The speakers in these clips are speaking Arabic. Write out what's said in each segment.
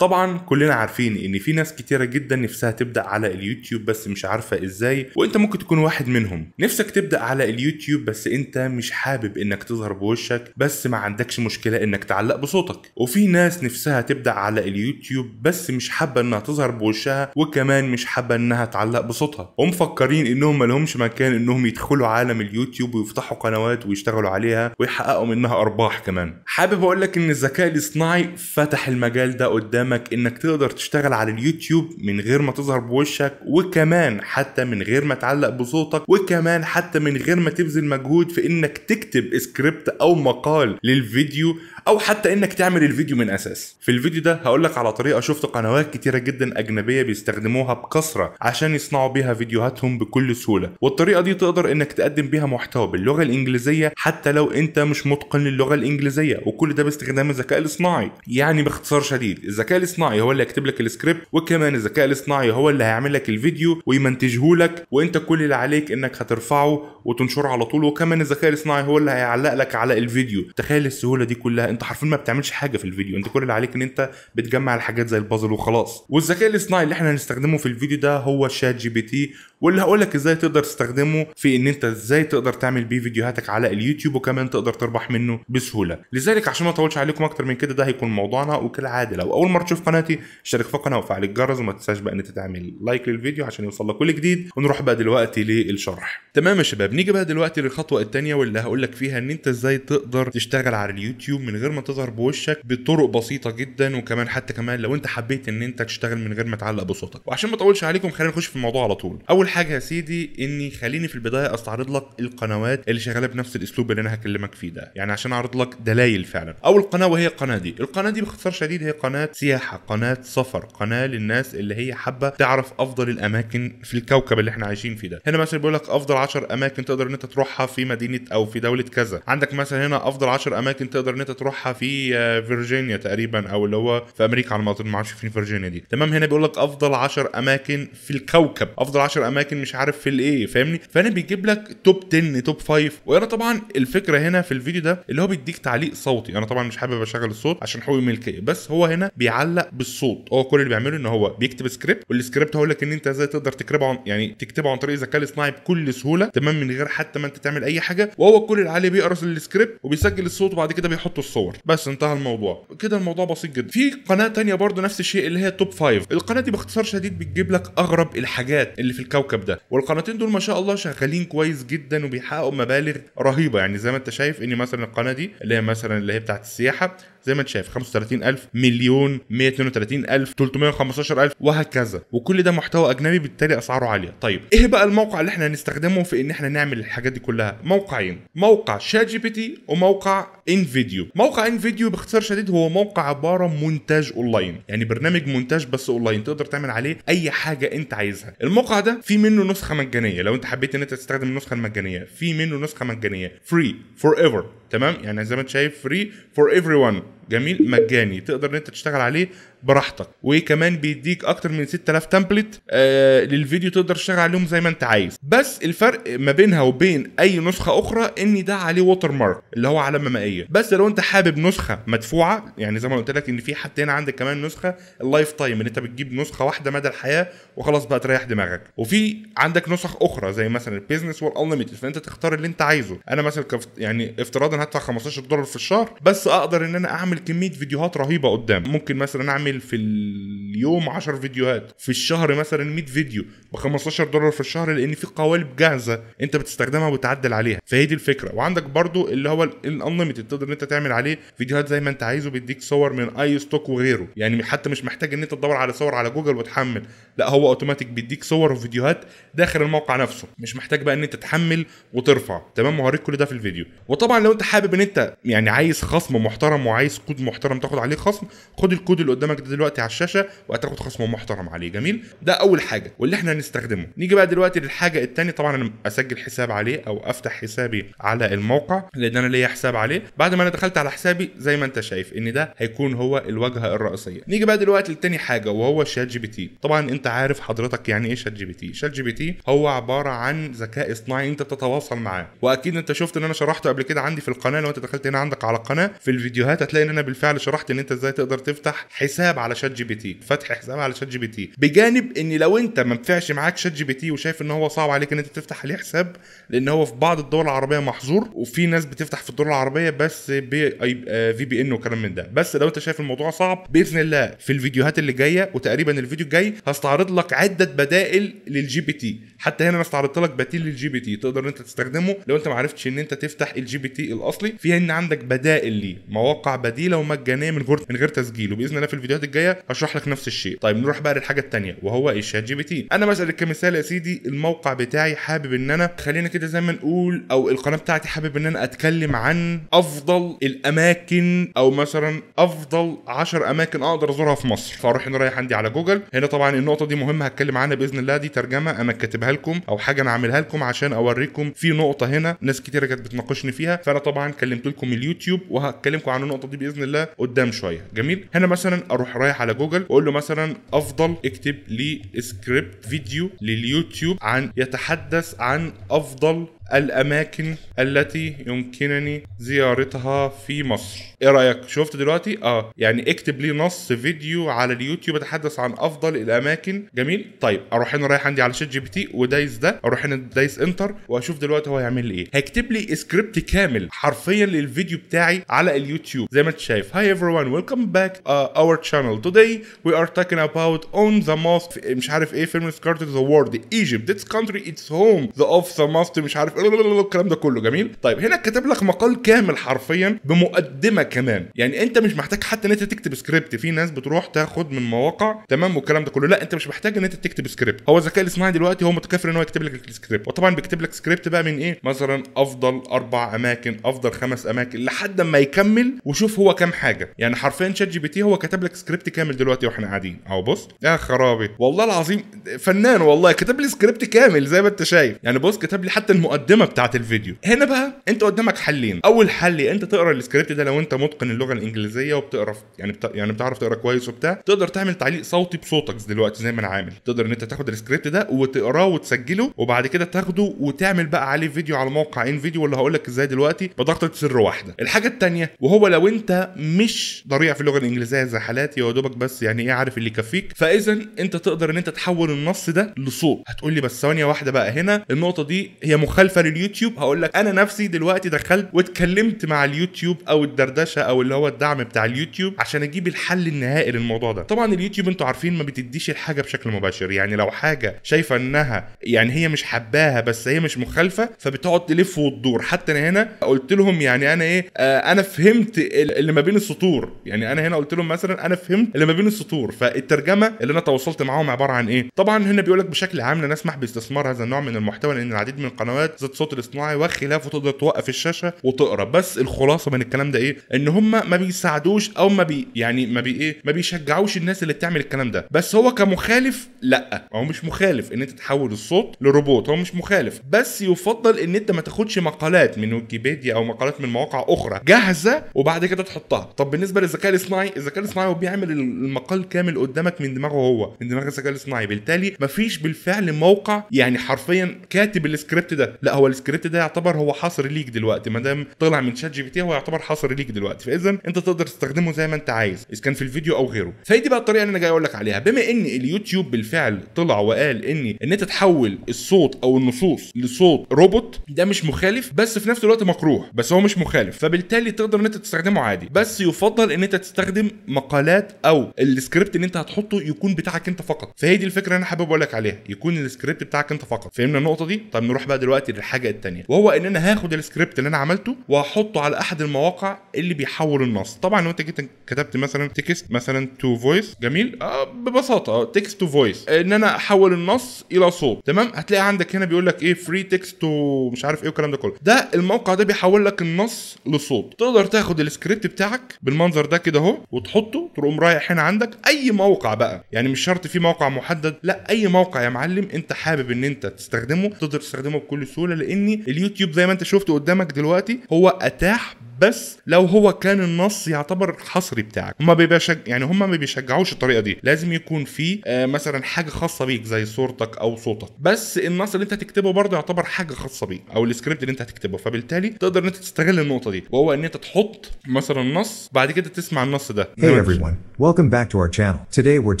طبعا كلنا عارفين ان في ناس كتيره جدا نفسها تبدا على اليوتيوب بس مش عارفه ازاي وانت ممكن تكون واحد منهم نفسك تبدا على اليوتيوب بس انت مش حابب انك تظهر بوشك بس ما عندكش مشكله انك تعلق بصوتك وفي ناس نفسها تبدا على اليوتيوب بس مش حابه انها تظهر بوشها وكمان مش حابه انها تعلق بصوتها ومفكرين انهم لهمش مكان انهم يدخلوا عالم اليوتيوب ويفتحوا قنوات ويشتغلوا عليها ويحققوا منها ارباح كمان حابب اقول لك ان الذكاء الاصطناعي فتح المجال ده قدام قدامك انك تقدر تشتغل على اليوتيوب من غير ما تظهر بوشك وكمان حتى من غير ما تعلق بصوتك وكمان حتى من غير ما تبذل مجهود في انك تكتب سكريبت او مقال للفيديو او حتى انك تعمل الفيديو من اساس في الفيديو ده هقولك على طريقه شفت قنوات كتيره جدا اجنبيه بيستخدموها بكثره عشان يصنعوا بيها فيديوهاتهم بكل سهوله والطريقه دي تقدر انك تقدم بيها محتوى باللغه الانجليزيه حتى لو انت مش متقن للغه الانجليزيه وكل ده باستخدام الذكاء الاصطناعي يعني باختصار شديد الذكاء الاصطناعي هو اللي هيكتب لك السكريبت وكمان الذكاء الاصطناعي هو اللي هيعمل لك الفيديو ويمنتجه لك وانت كل اللي عليك انك هترفعه وتنشره على طول وكمان الذكاء الاصطناعي هو اللي هيعلق لك على الفيديو تخيل السهوله دي كلها انت حرفيا ما بتعملش حاجه في الفيديو انت كل اللي عليك ان انت بتجمع الحاجات زي البازل وخلاص والذكاء الاصطناعي اللي احنا هنستخدمه في الفيديو ده هو شات جي بي تي واللي هقول لك ازاي تقدر تستخدمه في ان انت ازاي تقدر تعمل بيه فيديوهاتك على اليوتيوب وكمان تقدر تربح منه بسهوله لذلك عشان ما اطولش عليكم اكتر من كده ده هيكون موضوعنا وكالعاده لو اول مره تشوف قناتي اشترك في القناه وفعل الجرس وما تنساش بقى ان انت تعمل لايك للفيديو عشان يوصل لك كل جديد ونروح بقى دلوقتي للشرح تمام يا شباب نيجي بقى دلوقتي للخطوه الثانيه واللي هقول لك فيها ان انت ازاي تقدر تشتغل على اليوتيوب من غير ما تظهر بوشك بطرق بسيطه جدا وكمان حتى كمان لو انت حبيت ان انت تشتغل من غير ما تعلق بصوتك وعشان ما اطولش عليكم خلينا نخش في الموضوع على طول اول حاجه يا سيدي اني خليني في البدايه استعرض لك القنوات اللي شغاله بنفس الاسلوب اللي انا هكلمك فيه ده يعني عشان اعرض لك دلائل فعلا اول قناه وهي القناه دي القناه دي باختصار شديد هي قناه سياحه مساحه قناه سفر قناه للناس اللي هي حابه تعرف افضل الاماكن في الكوكب اللي احنا عايشين فيه ده هنا مثلا بيقول لك افضل 10 اماكن تقدر ان انت تروحها في مدينه او في دوله كذا عندك مثلا هنا افضل 10 اماكن تقدر ان انت تروحها في آه، فيرجينيا تقريبا او اللي هو في امريكا على ما اظن ما اعرفش فين فيرجينيا دي تمام هنا بيقول لك افضل 10 اماكن في الكوكب افضل 10 اماكن مش عارف في الايه فاهمني فهنا بيجيب لك توب 10 توب 5 وانا طبعا الفكره هنا في الفيديو ده اللي هو بيديك تعليق صوتي انا طبعا مش حابب اشغل الصوت عشان حقوق ملكيه بس هو هنا بيعلق متعلق بالصوت هو كل اللي بيعمله ان هو بيكتب سكريبت والسكريبت هقول لك ان انت ازاي تقدر تكتبه عن يعني تكتبه عن طريق الذكاء الاصطناعي بكل سهوله تمام من غير حتى ما انت تعمل اي حاجه وهو كل اللي عليه بيقرا السكريبت وبيسجل الصوت وبعد كده بيحط الصور بس انتهى الموضوع كده الموضوع بسيط جدا في قناه تانية برضو نفس الشيء اللي هي توب 5 القناه دي باختصار شديد بتجيب لك اغرب الحاجات اللي في الكوكب ده والقناتين دول ما شاء الله شغالين كويس جدا وبيحققوا مبالغ رهيبه يعني زي ما انت شايف ان مثلا القناه دي اللي هي مثلا اللي هي بتاعت السياحه زي ما انت شايف 35000 مليون 132000 315000 وهكذا وكل ده محتوى اجنبي بالتالي اسعاره عاليه طيب ايه بقى الموقع اللي احنا هنستخدمه في ان احنا نعمل الحاجات دي كلها موقعين موقع شات جي بي تي وموقع انفيديو موقع انفيديو باختصار شديد هو موقع عباره مونتاج اونلاين يعني برنامج مونتاج بس اونلاين تقدر تعمل عليه اي حاجه انت عايزها الموقع ده في منه نسخه مجانيه لو انت حبيت ان انت تستخدم النسخه المجانيه في منه نسخه مجانيه فري فور ايفر تمام يعني زي ما انت شايف فري فور ايفري ون جميل مجاني تقدر ان انت تشتغل عليه براحتك وكمان بيديك اكتر من 6000 تمبلت آه للفيديو تقدر تشتغل عليهم زي ما انت عايز بس الفرق ما بينها وبين اي نسخه اخرى ان ده عليه ووتر مارك اللي هو علامه مائيه بس لو انت حابب نسخه مدفوعه يعني زي ما قلت لك ان في حتى هنا عندك كمان نسخه اللايف تايم اللي انت بتجيب نسخه واحده مدى الحياه وخلاص بقى تريح دماغك وفي عندك نسخ اخرى زي مثلا البيزنس والانليميتد فانت تختار اللي انت عايزه انا مثلا يعني افتراضا هدفع 15 دولار في الشهر بس اقدر ان انا اعمل كميه فيديوهات رهيبه قدام ممكن مثلا اعمل في اليوم 10 فيديوهات في الشهر مثلا 100 فيديو ب 15 دولار في الشهر لان في قوالب جاهزه انت بتستخدمها وبتعدل عليها فهي دي الفكره وعندك برضو اللي هو الانليمتد تقدر ان انت تعمل عليه فيديوهات زي ما انت عايزه بيديك صور من اي ستوك وغيره يعني حتى مش محتاج ان انت تدور على صور على جوجل وتحمل لا هو اوتوماتيك بيديك صور وفيديوهات داخل الموقع نفسه مش محتاج بقى ان انت تحمل وترفع تمام وهوريك كل ده في الفيديو وطبعا لو انت حابب ان انت يعني عايز خصم محترم وعايز كود محترم تاخد عليه خصم خد الكود اللي قدامك ده دلوقتي على الشاشه وهتاخد خصم محترم عليه جميل ده اول حاجه واللي احنا هنستخدمه نيجي بقى دلوقتي للحاجه الثانيه طبعا انا اسجل حساب عليه او افتح حسابي على الموقع لان انا ليا حساب عليه بعد ما انا دخلت على حسابي زي ما انت شايف ان ده هيكون هو الواجهه الرئيسيه نيجي بقى دلوقتي لتاني حاجه وهو شات جي بي تي طبعا انت عارف حضرتك يعني ايه شات جي بي تي شات جي بي تي هو عباره عن ذكاء اصطناعي انت بتتواصل معاه واكيد انت شفت ان انا شرحته قبل كده عندي في القناه لو انت دخلت هنا عندك على القناه في الفيديوهات هتلاقي انا بالفعل شرحت ان انت ازاي تقدر تفتح حساب على شات جي بي تي فتح حساب على شات جي بي تي بجانب ان لو انت ما نفعش معاك شات جي بي تي وشايف ان هو صعب عليك ان انت تفتح عليه حساب لان هو في بعض الدول العربيه محظور وفي ناس بتفتح في الدول العربيه بس في بي ان وكلام من ده بس لو انت شايف الموضوع صعب باذن الله في الفيديوهات اللي جايه وتقريبا الفيديو الجاي هستعرض لك عده بدائل للجي بي تي حتى هنا انا استعرضت لك بديل للجي بي تي تقدر ان انت تستخدمه لو انت ما عرفتش ان انت تفتح الجي بي تي الاصلي في ان عندك بدائل ليه مواقع بديل بديله ومجانيه من غير من غير تسجيل وباذن الله في الفيديوهات الجايه هشرح لك نفس الشيء طيب نروح بقى للحاجه الثانيه وهو الشات جي بي تي انا مثلا كمثال يا سيدي الموقع بتاعي حابب ان انا خلينا كده زي ما نقول او القناه بتاعتي حابب ان انا اتكلم عن افضل الاماكن او مثلا افضل 10 اماكن اقدر ازورها في مصر فاروح هنا رايح عندي على جوجل هنا طبعا النقطه دي مهمه هتكلم عنها باذن الله دي ترجمه انا كاتبها لكم او حاجه انا عاملها لكم عشان اوريكم في نقطه هنا ناس كتيره كانت بتناقشني فيها فانا طبعا كلمت لكم اليوتيوب وهتكلمكم عن النقطه دي بإذن باذن الله قدام شويه جميل هنا مثلا اروح رايح على جوجل واقول له مثلا افضل اكتب لي سكريبت فيديو لليوتيوب عن يتحدث عن افضل الاماكن التي يمكنني زيارتها في مصر ايه رايك شفت دلوقتي اه يعني اكتب لي نص فيديو على اليوتيوب اتحدث عن افضل الاماكن جميل طيب اروح هنا رايح عندي على شات جي بي تي ودايس ده اروح هنا دايس انتر واشوف دلوقتي هو هيعمل لي ايه هيكتب لي سكريبت كامل حرفيا للفيديو بتاعي على اليوتيوب زي ما انت شايف هاي ايفري ون ويلكم باك اور channel توداي وي ار talking اباوت اون ذا موست مش عارف ايه فيلم سكارت ذا وورد ايجيبت ذس كونتري اتس هوم ذا اوف ذا موست مش عارف الكلام ده كله جميل طيب هنا كاتب لك مقال كامل حرفيا بمقدمه كمان يعني انت مش محتاج حتى ان انت تكتب سكريبت في ناس بتروح تاخد من مواقع تمام والكلام ده كله لا انت مش محتاج ان انت تكتب سكريبت هو الذكاء الاصطناعي دلوقتي هو متكفل ان هو يكتب لك السكريبت وطبعا بيكتب لك سكريبت بقى من ايه مثلا افضل اربع اماكن افضل خمس اماكن لحد ما يكمل وشوف هو كام حاجه يعني حرفيا شات جي بي تي هو كتب لك سكريبت كامل دلوقتي واحنا قاعدين اهو بص يا خرابي والله العظيم فنان والله كتب لي سكريبت كامل زي ما انت شايف يعني بص كتب لي حتى المقدمه المقدمه بتاعه الفيديو هنا بقى انت قدامك حلين اول حل انت تقرا السكريبت ده لو انت متقن اللغه الانجليزيه وبتقرا يعني بت... يعني بتعرف تقرا كويس وبتاع تقدر تعمل تعليق صوتي بصوتك دلوقتي زي ما انا عامل تقدر ان انت تاخد السكريبت ده وتقراه وتسجله وبعد كده تاخده وتعمل بقى عليه فيديو على موقع ان فيديو ولا هقول لك ازاي دلوقتي بضغطه سر واحده الحاجه الثانيه وهو لو انت مش ضريع في اللغه الانجليزيه زي حالاتي يا دوبك بس يعني ايه عارف اللي يكفيك فاذا انت تقدر ان انت تحول النص ده لصوت هتقول لي بس ثانيه واحده بقى هنا النقطه دي هي مخالفه تدخل اليوتيوب هقول لك انا نفسي دلوقتي دخلت واتكلمت مع اليوتيوب او الدردشه او اللي هو الدعم بتاع اليوتيوب عشان اجيب الحل النهائي للموضوع ده طبعا اليوتيوب انتوا عارفين ما بتديش الحاجه بشكل مباشر يعني لو حاجه شايفه انها يعني هي مش حباها بس هي مش مخالفه فبتقعد تلف وتدور حتى انا هنا قلت لهم يعني انا ايه آه انا فهمت اللي ما بين السطور يعني انا هنا قلت لهم مثلا انا فهمت اللي ما بين السطور فالترجمه اللي انا تواصلت معاهم عباره عن ايه طبعا هنا بيقول لك بشكل عام لا نسمح باستثمار هذا النوع من المحتوى لان العديد من القنوات الصوت الاصطناعي وخلافه تقدر توقف الشاشه وتقرا بس الخلاصه من الكلام ده ايه ان هم ما بيساعدوش او ما بي يعني ما بي ايه ما بيشجعوش الناس اللي بتعمل الكلام ده بس هو كمخالف لا هو مش مخالف ان انت تحول الصوت لروبوت هو مش مخالف بس يفضل ان انت ما تاخدش مقالات من ويكيبيديا او مقالات من مواقع اخرى جاهزه وبعد كده تحطها طب بالنسبه للذكاء الاصطناعي الذكاء الاصطناعي هو بيعمل المقال كامل قدامك من دماغه هو من دماغ الذكاء الاصطناعي بالتالي مفيش بالفعل موقع يعني حرفيا كاتب السكريبت ده لا هو السكريبت ده يعتبر هو حصر ليك دلوقتي ما دام طلع من شات جي بي تي هو يعتبر حصر ليك دلوقتي فاذا انت تقدر تستخدمه زي ما انت عايز اذا كان في الفيديو او غيره فهي دي بقى الطريقه اللي انا جاي اقول لك عليها بما ان اليوتيوب بالفعل طلع وقال ان ان انت تحول الصوت او النصوص لصوت روبوت ده مش مخالف بس في نفس الوقت مكروه بس هو مش مخالف فبالتالي تقدر ان انت تستخدمه عادي بس يفضل ان انت تستخدم مقالات او السكريبت اللي انت هتحطه يكون بتاعك انت فقط فهي دي الفكره اللي انا حابب اقول لك عليها يكون السكريبت بتاعك انت فقط فهمنا النقطه دي طب نروح بقى دلوقتي الحاجه الثانيه وهو ان انا هاخد السكريبت اللي انا عملته وهحطه على احد المواقع اللي بيحول النص طبعا لو انت جيت كتبت مثلا تكست مثلا تو فويس جميل آه ببساطه تكست تو فويس ان انا احول النص الى صوت تمام هتلاقي عندك هنا بيقول لك ايه فري تكست تو مش عارف ايه والكلام ده كله ده الموقع ده بيحول لك النص لصوت تقدر تاخد السكريبت بتاعك بالمنظر ده كده اهو وتحطه تقوم رايح هنا عندك اي موقع بقى يعني مش شرط في موقع محدد لا اي موقع يا معلم انت حابب ان انت تستخدمه تقدر تستخدمه بكل سهوله لاني اليوتيوب زي ما انت شفته قدامك دلوقتي هو اتاح بس لو هو كان النص يعتبر حصري بتاعك هما بيشج... يعني هما ما بيشجعوش الطريقه دي لازم يكون في آه، مثلا حاجه خاصه بيك زي صورتك او صوتك بس النص اللي انت هتكتبه برضه يعتبر حاجه خاصه بيك او السكريبت اللي انت هتكتبه فبالتالي تقدر ان انت تستغل النقطه دي وهو ان انت تحط مثلا نص بعد كده تسمع النص ده Hey everyone, welcome back to our channel. Today we're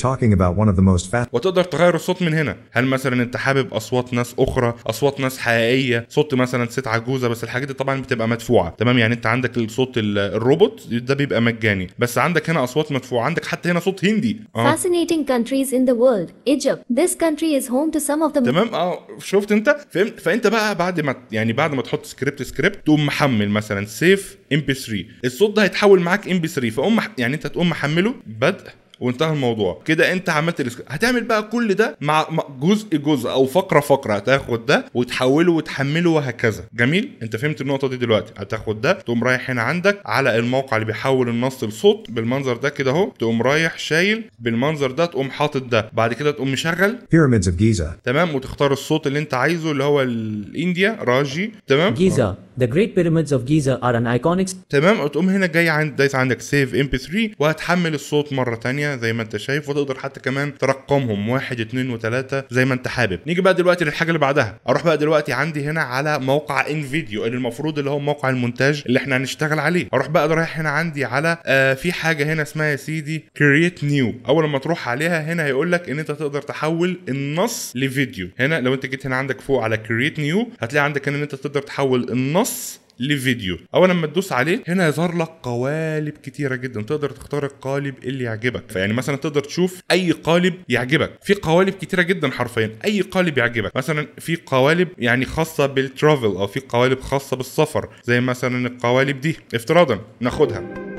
talking about one of the most fast وتقدر تغير الصوت من هنا هل مثلا انت حابب اصوات ناس اخرى اصوات ناس حقيقيه صوت مثلا ست عجوزه بس الحاجات دي طبعا بتبقى مدفوعه تمام يعني انت عندك عندك الصوت الروبوت ده بيبقى مجاني بس عندك هنا اصوات مدفوعه عندك حتى هنا صوت هندي آه. fascinating countries in the world Egypt this country is home to some of the تمام اه شفت انت فهمت فانت بقى بعد ما يعني بعد ما تحط سكريبت سكريبت تقوم محمل مثلا سيف ام بي 3 الصوت ده هيتحول معاك ام بي 3 فقوم يعني انت تقوم محمله بدء وانتهى الموضوع كده انت عملت هتعمل بقى كل ده مع جزء جزء او فقره فقره هتاخد ده وتحوله وتحمله وهكذا جميل انت فهمت النقطه دي دلوقتي هتاخد ده تقوم رايح هنا عندك على الموقع اللي بيحول النص لصوت بالمنظر ده كده اهو تقوم رايح شايل بالمنظر ده تقوم حاطط ده بعد كده تقوم مشغل بيراميدز اوف جيزا تمام وتختار الصوت اللي انت عايزه اللي هو الانديا راجي تمام جيزا The Great Pyramids of Giza are an iconic تمام وتقوم هنا جاي عند دايس عندك سيف ام بي 3 وهتحمل الصوت مره ثانيه زي ما انت شايف وتقدر حتى كمان ترقمهم واحد اتنين وتلاته زي ما انت حابب نيجي بقى دلوقتي للحاجه اللي بعدها اروح بقى دلوقتي عندي هنا على موقع انفيديو اللي المفروض اللي هو موقع المونتاج اللي احنا هنشتغل عليه اروح بقى رايح هنا عندي على آه في حاجه هنا اسمها يا سيدي كرييت نيو اول ما تروح عليها هنا هيقول لك ان انت تقدر تحول النص لفيديو هنا لو انت جيت هنا عندك فوق على كرييت نيو هتلاقي عندك ان انت تقدر تحول النص لفيديو اول لما تدوس عليه هنا يظهر لك قوالب كتيره جدا تقدر تختار القالب اللي يعجبك فيعني مثلا تقدر تشوف اي قالب يعجبك في قوالب كتيره جدا حرفيا اي قالب يعجبك مثلا في قوالب يعني خاصه بالترافل او في قوالب خاصه بالسفر زي مثلا القوالب دي افتراضا ناخدها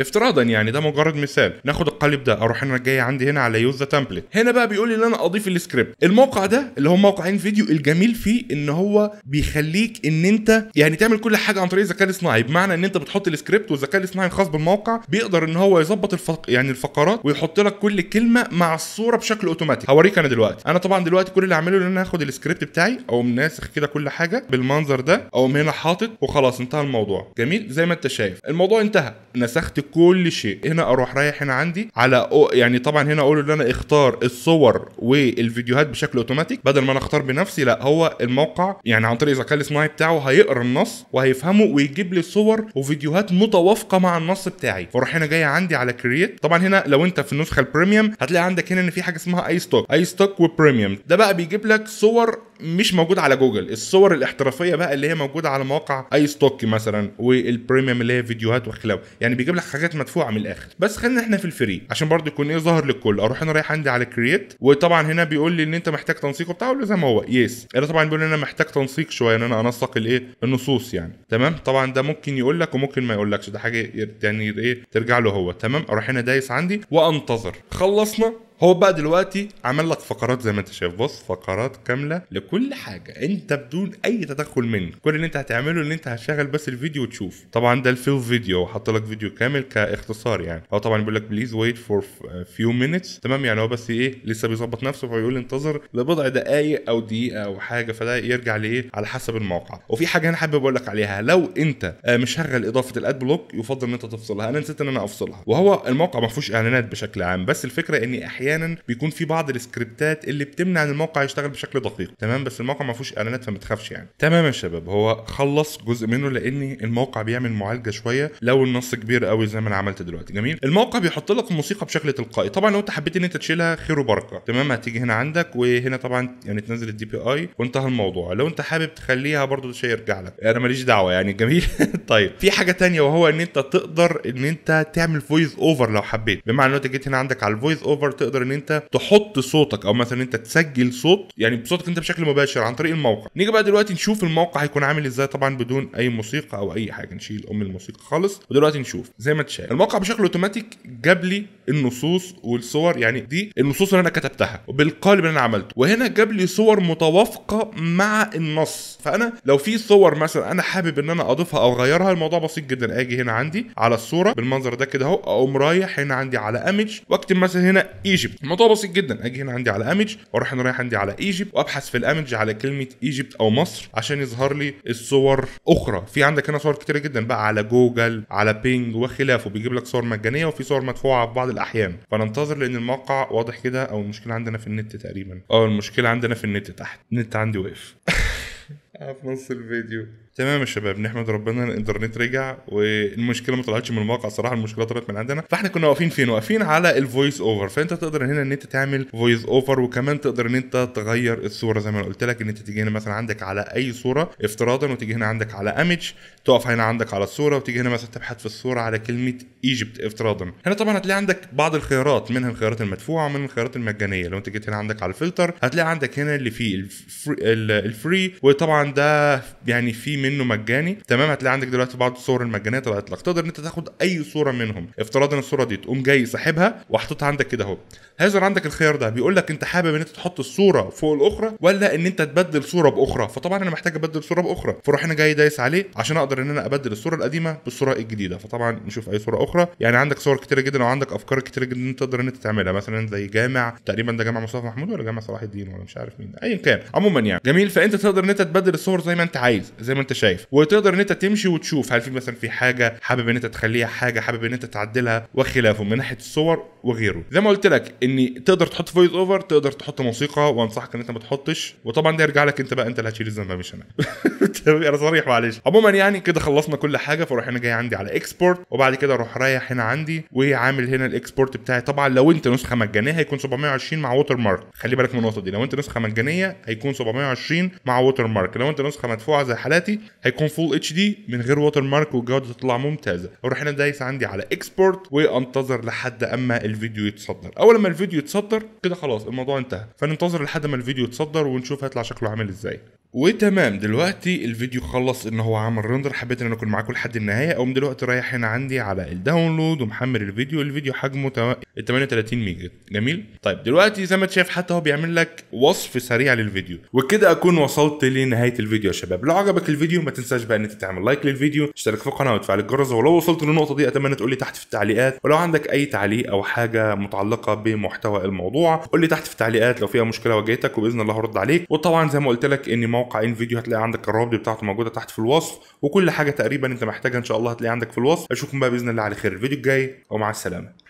افتراضا يعني ده مجرد مثال ناخد القالب ده اروح انا جاي عندي هنا على يوز ذا تمبلت هنا بقى بيقول لي ان انا اضيف السكريبت الموقع ده اللي هو موقع ان فيديو الجميل فيه ان هو بيخليك ان انت يعني تعمل كل حاجه عن طريق الذكاء الاصطناعي بمعنى ان انت بتحط السكريبت والذكاء الاصطناعي الخاص بالموقع بيقدر ان هو يظبط الفق... يعني الفقرات ويحط لك كل كلمه مع الصوره بشكل اوتوماتيك هوريك انا دلوقتي انا طبعا دلوقتي كل اللي اعمله ان انا هاخد السكريبت بتاعي اقوم ناسخ كده كل حاجه بالمنظر ده اقوم هنا حاطط وخلاص انتهى الموضوع جميل زي ما انت شايف الموضوع انتهى نسخت كل شيء هنا اروح رايح هنا عندي على أو يعني طبعا هنا اقول ان انا اختار الصور والفيديوهات بشكل اوتوماتيك بدل ما انا اختار بنفسي لا هو الموقع يعني عن طريق الذكاء الاصطناعي بتاعه هيقرا النص وهيفهمه ويجيب لي صور وفيديوهات متوافقه مع النص بتاعي فاروح هنا جاي عندي على كرييت طبعا هنا لو انت في النسخه البريميوم هتلاقي عندك هنا ان في حاجه اسمها اي ستوك اي ستوك وبريميوم ده بقى بيجيب لك صور مش موجوده على جوجل الصور الاحترافيه بقى اللي هي موجوده على مواقع اي ستوك مثلا والبريميوم اللي هي فيديوهات وخلافه يعني بيجيب لك حاجات مدفوعه من الاخر بس خلينا احنا في الفري عشان برضه يكون ايه ظاهر للكل اروح انا رايح عندي على كرييت وطبعا هنا بيقول لي ان انت محتاج تنسيق وبتاع اقول له زي ما هو يس انا طبعا بيقول لي انا محتاج تنسيق شويه ان انا انسق الايه النصوص يعني تمام طبعا ده ممكن يقول لك وممكن ما يقولكش ده حاجه يعني ايه ترجع له هو تمام اروح هنا دايس عندي وانتظر خلصنا هو بقى دلوقتي عمل لك فقرات زي ما انت شايف بص فقرات كامله لكل حاجه انت بدون اي تدخل منك كل اللي انت هتعمله ان انت هتشغل بس الفيديو وتشوف طبعا ده الفيل فيديو وحط لك فيديو كامل كاختصار يعني هو طبعا بيقول لك بليز ويت فور فيو مينيتس تمام يعني هو بس ايه لسه بيظبط نفسه فبيقول انتظر لبضع دقائق او دقيقه او حاجه فده يرجع لايه على حسب الموقع وفي حاجه انا حابب اقول لك عليها لو انت آه، مشغل اضافه الاد بلوك يفضل ان انت تفصلها انا نسيت ان انا افصلها وهو الموقع ما فيهوش اعلانات بشكل عام بس الفكره ان احيانا احيانا بيكون في بعض السكريبتات اللي بتمنع ان الموقع يشتغل بشكل دقيق تمام بس الموقع ما فيهوش اعلانات فما تخافش يعني تمام يا شباب هو خلص جزء منه لان الموقع بيعمل معالجه شويه لو النص كبير قوي زي ما انا عملت دلوقتي جميل الموقع بيحط لك الموسيقى بشكل تلقائي طبعا لو انت حبيت ان انت تشيلها خير وبركه تمام هتيجي هنا عندك وهنا طبعا يعني تنزل الدي بي اي وانتهى الموضوع لو انت حابب تخليها برضو ده شيء يرجع لك انا ماليش دعوه يعني جميل طيب في حاجه تانية وهو ان انت تقدر ان انت تعمل فويس اوفر لو حبيت بمعنى ان انت جيت هنا عندك على الفويس اوفر تقدر تقدر ان انت تحط صوتك او مثلا انت تسجل صوت يعني بصوتك انت بشكل مباشر عن طريق الموقع نيجي بقى دلوقتي نشوف الموقع هيكون عامل ازاي طبعا بدون اي موسيقى او اي حاجه نشيل ام الموسيقى خالص ودلوقتي نشوف زي ما انت شايف الموقع بشكل اوتوماتيك جاب لي النصوص والصور يعني دي النصوص اللي انا كتبتها وبالقالب اللي انا عملته وهنا جاب لي صور متوافقه مع النص فانا لو في صور مثلا انا حابب ان انا اضيفها او اغيرها الموضوع بسيط جدا اجي هنا عندي على الصوره بالمنظر ده كده اهو اقوم رايح هنا عندي على ايمج واكتب مثلا هنا اي ايجيبت الموضوع بسيط جدا اجي هنا عندي على امج واروح انا رايح عندي على ايجيبت وابحث في الامج على كلمه ايجيبت او مصر عشان يظهر لي الصور اخرى في عندك هنا صور كتيره جدا بقى على جوجل على بينج وخلافه بيجيب لك صور مجانيه وفي صور مدفوعه في بعض الاحيان فننتظر لان الموقع واضح كده او المشكله عندنا في النت تقريبا اه المشكله عندنا في النت تحت النت عندي وقف آه، في نص الفيديو تمام يا شباب نحمد ربنا الانترنت رجع والمشكله ما طلعتش من الموقع صراحه المشكله طلعت من عندنا فاحنا كنا واقفين فين واقفين على الفويس اوفر فانت تقدر هنا ان انت تعمل فويس اوفر وكمان تقدر ان انت تغير الصوره زي ما انا قلت لك ان انت تيجي هنا مثلا عندك على اي صوره افتراضا وتيجي هنا عندك على ايمج تقف هنا عندك على الصوره وتيجي هنا مثلا تبحث في الصوره على كلمه ايجيبت افتراضا هنا طبعا هتلاقي عندك بعض الخيارات منها الخيارات المدفوعه ومنها الخيارات المجانيه لو انت جيت هنا عندك على الفلتر هتلاقي عندك هنا اللي فيه الفري, الفري وطبعا ده يعني في منه مجاني تمام هتلاقي عندك دلوقتي بعض الصور المجانيه طلعت لك تقدر ان انت تاخد اي صوره منهم افتراضا الصوره دي تقوم جاي ساحبها وحاططها عندك كده اهو هيظهر عندك الخيار ده بيقول لك انت حابب ان انت تحط الصوره فوق الاخرى ولا ان انت تبدل صوره باخرى فطبعا انا محتاج ابدل صوره باخرى فروح انا جاي دايس عليه عشان اقدر ان انا ابدل الصوره القديمه بالصوره الجديده فطبعا نشوف اي صوره اخرى يعني عندك صور كتير جدا وعندك افكار كتير جدا انت تقدر ان انت تعملها مثلا زي جامع تقريبا ده جامع مصطفى محمود ولا جامع صلاح الدين ولا مش عارف مين ايا كان عموما يعني جميل فانت تقدر ان انت تبدل الصور زي ما انت عايز زي ما انت شايف وتقدر ان انت تمشي وتشوف هل في مثلا في حاجه حابب ان انت تخليها حاجه حابب ان انت تعدلها وخلافه من ناحيه الصور وغيره زي ما قلت لك ان تقدر تحط فويس اوفر تقدر تحط موسيقى وانصحك ان انت ما تحطش وطبعا ده يرجع لك انت بقى انت اللي هتشيل الذنب مش انا انا صريح معلش عموما يعني كده خلصنا كل حاجه فروح هنا جاي عندي على اكسبورت وبعد كده اروح رايح هنا عندي وعامل هنا الاكسبورت بتاعي طبعا لو انت نسخه مجانيه هيكون 720 مع ووتر مارك خلي بالك من النقطه دي لو انت نسخه مجانيه هيكون 720 مع ووتر مارك لو انت نسخه مدفوعه زي حالاتي هيكون فول اتش دي من غير ووتر مارك والجوده تطلع ممتازه اروح انا دايس عندي على اكسبورت وانتظر لحد اما الفيديو يتصدر اول ما الفيديو يتصدر كده خلاص الموضوع انتهى فننتظر لحد ما الفيديو يتصدر ونشوف هيطلع شكله عامل ازاي وتمام دلوقتي الفيديو خلص ان هو عمل رندر حبيت ان انا اكون معاكم لحد النهايه اقوم دلوقتي رايح هنا عندي على الداونلود ومحمل الفيديو الفيديو حجمه 38 ميجا جميل طيب دلوقتي زي ما انت شايف حتى هو بيعمل لك وصف سريع للفيديو وبكده اكون وصلت لنهايه الفيديو يا شباب لو عجبك الفيديو ما تنساش بقى ان انت تعمل لايك للفيديو اشترك في القناه وتفعل الجرس ولو وصلت للنقطه دي اتمنى تقول لي تحت في التعليقات ولو عندك اي تعليق او حاجه متعلقه بمحتوى الموضوع قول لي تحت في التعليقات لو فيها مشكله واجهتك وباذن الله هرد عليك وطبعا زي ما قلت لك اني مواقعين فيديو هتلاقي عندك الروابط بتاعته موجوده تحت في الوصف وكل حاجه تقريبا انت محتاجها ان شاء الله هتلاقي عندك في الوصف اشوفكم بقى باذن الله على خير الفيديو الجاي ومع السلامه